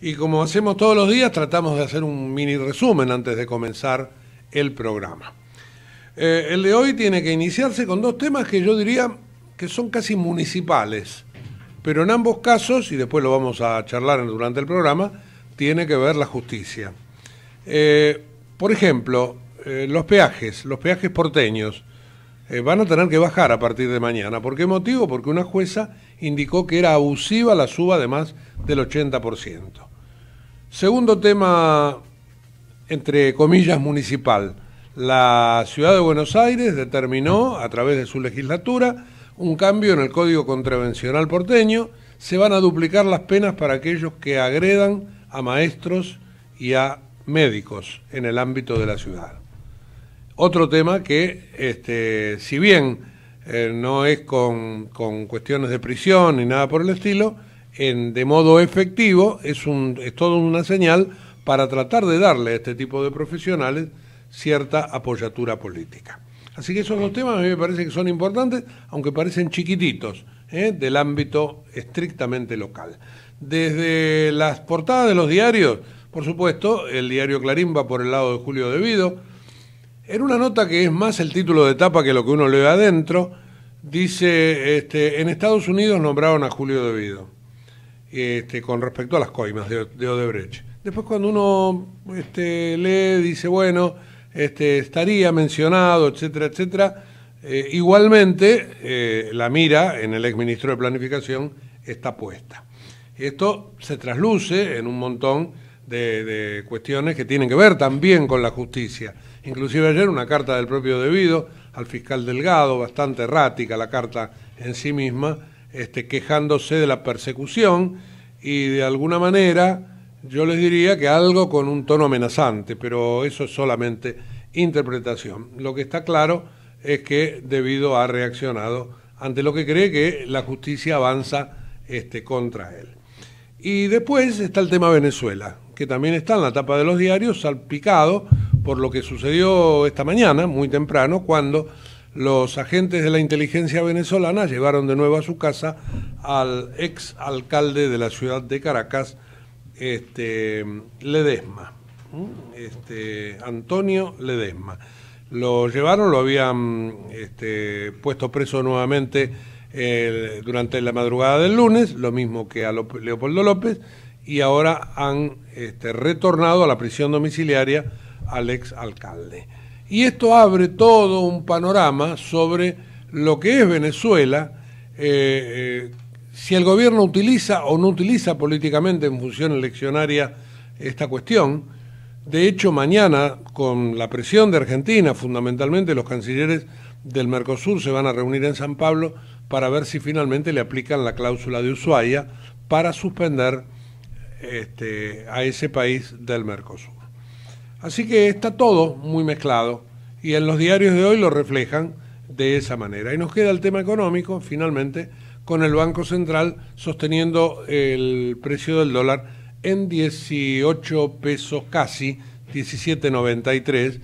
Y como hacemos todos los días, tratamos de hacer un mini resumen antes de comenzar el programa. Eh, el de hoy tiene que iniciarse con dos temas que yo diría que son casi municipales, pero en ambos casos, y después lo vamos a charlar durante el programa, tiene que ver la justicia. Eh, por ejemplo, eh, los peajes, los peajes porteños. Eh, van a tener que bajar a partir de mañana. ¿Por qué motivo? Porque una jueza indicó que era abusiva la suba de más del 80%. Segundo tema, entre comillas, municipal. La ciudad de Buenos Aires determinó, a través de su legislatura, un cambio en el Código Contravencional porteño. Se van a duplicar las penas para aquellos que agredan a maestros y a médicos en el ámbito de la ciudad otro tema que, este, si bien eh, no es con, cuestiones de prisión ni nada por el estilo, en, de modo efectivo es, un, es toda una señal para tratar de darle a este tipo de profesionales cierta apoyatura política. Así que esos dos temas a mí me parece que son importantes, aunque parecen chiquititos, ¿eh? del ámbito estrictamente local. Desde las portadas de los diarios, por supuesto, el diario Clarín va por el lado de Julio Devido, en una nota que es más el título de etapa que lo que uno lee adentro, dice, este, en Estados Unidos nombraron a Julio Devido este, con respecto a las coimas de, de Odebrecht. Después cuando uno este, lee, dice, bueno, este, estaría mencionado, etcétera, etcétera. Eh, igualmente, eh, la mira en el exministro de Planificación está puesta. Esto se trasluce en un montón de, cuestiones que tienen que ver también con la justicia. Inclusive ayer una carta del propio Debido al fiscal Delgado, bastante errática la carta en sí misma, este, quejándose de la persecución y de alguna manera yo les diría que algo con un tono amenazante, pero eso es solamente interpretación. Lo que está claro es que Debido ha reaccionado ante lo que cree que la justicia avanza este, contra él. Y después está el tema Venezuela que también está en la tapa de los diarios, salpicado por lo que sucedió esta mañana, muy temprano, cuando los agentes de la inteligencia venezolana llevaron de nuevo a su casa al ex alcalde de la ciudad de Caracas, este, Ledesma, mm, este, Antonio Ledesma. Lo llevaron, lo habían este, puesto preso nuevamente eh, durante la madrugada del lunes, lo mismo que a Leopoldo López, y ahora han este, retornado a la prisión domiciliaria al ex alcalde. Y esto abre todo un panorama sobre lo que es Venezuela, eh, eh, si el gobierno utiliza o no utiliza políticamente en función eleccionaria esta cuestión. De hecho, mañana, con la presión de Argentina, fundamentalmente los cancilleres del Mercosur se van a reunir en San Pablo para ver si finalmente le aplican la cláusula de Ushuaia para suspender este, a ese país del Mercosur. Así que está todo muy mezclado y en los diarios de hoy lo reflejan de esa manera. Y nos queda el tema económico, finalmente, con el Banco Central sosteniendo el precio del dólar en 18 pesos casi, 17.93,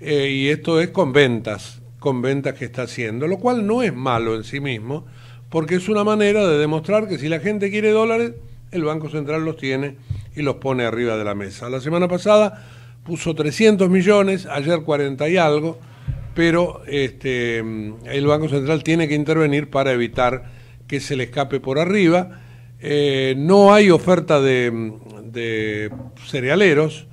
eh, y esto es con ventas, con ventas que está haciendo, lo cual no es malo en sí mismo, porque es una manera de demostrar que si la gente quiere dólares, el Banco Central los tiene y los pone arriba de la mesa. La semana pasada puso 300 millones, ayer 40 y algo, pero este, mm, el Banco Central tiene que intervenir para evitar que se le escape por arriba. Eh, no hay oferta mm, de cerealeros,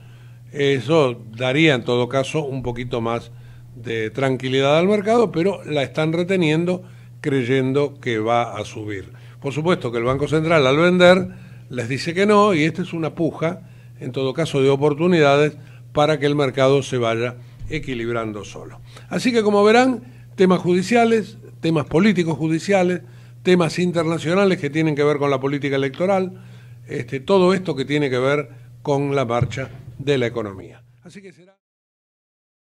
eso daría en todo caso un poquito más de tranquilidad al mercado, pero la están reteniendo creyendo que va a subir. Por supuesto que el Banco Central al vender les dice que no y esta es una puja, en todo caso, de oportunidades para que el mercado se vaya equilibrando solo. Así que como verán, temas judiciales, temas políticos judiciales, temas internacionales que tienen que ver con la política electoral, este, todo esto que tiene que ver con la marcha de la economía. Así que será...